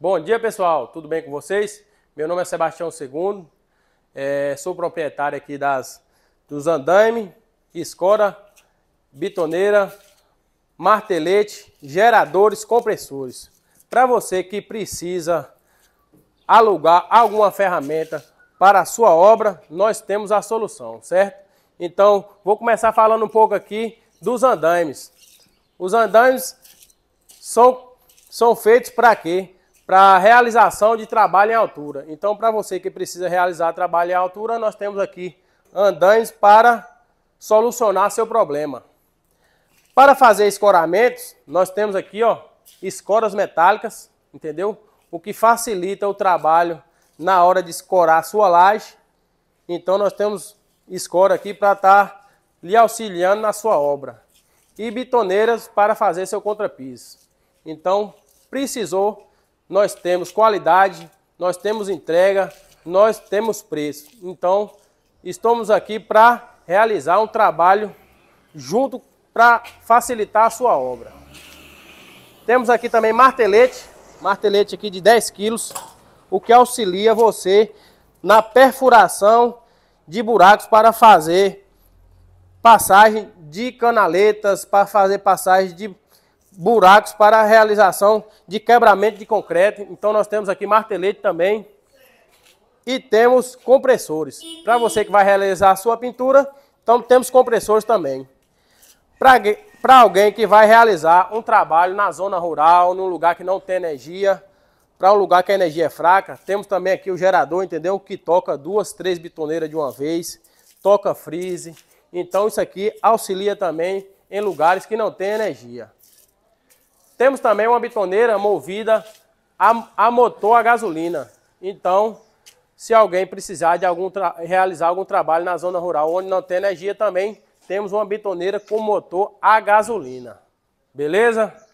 Bom dia pessoal, tudo bem com vocês? Meu nome é Sebastião II, é, sou proprietário aqui das, dos andaime, escora, bitoneira, martelete, geradores, compressores. Para você que precisa alugar alguma ferramenta para a sua obra, nós temos a solução, certo? Então, vou começar falando um pouco aqui dos andaimes. Os andaimes são, são feitos para quê? para realização de trabalho em altura. Então, para você que precisa realizar trabalho em altura, nós temos aqui andames para solucionar seu problema. Para fazer escoramentos, nós temos aqui ó, escoras metálicas, entendeu? O que facilita o trabalho na hora de escorar a sua laje. Então nós temos escora aqui para estar tá lhe auxiliando na sua obra. E bitoneiras para fazer seu contrapiso. Então, precisou nós temos qualidade, nós temos entrega, nós temos preço. Então, estamos aqui para realizar um trabalho junto para facilitar a sua obra. Temos aqui também martelete, martelete aqui de 10 quilos, o que auxilia você na perfuração de buracos para fazer passagem de canaletas, para fazer passagem de buracos para a realização de quebramento de concreto. Então nós temos aqui martelete também e temos compressores. Para você que vai realizar a sua pintura, então temos compressores também. Para alguém que vai realizar um trabalho na zona rural, num lugar que não tem energia, para um lugar que a energia é fraca, temos também aqui o gerador, entendeu? Que toca duas, três bitoneiras de uma vez, toca freeze. Então isso aqui auxilia também em lugares que não tem energia. Temos também uma bitoneira movida a, a motor a gasolina. Então, se alguém precisar de algum realizar algum trabalho na zona rural onde não tem energia também, temos uma bitoneira com motor a gasolina. Beleza?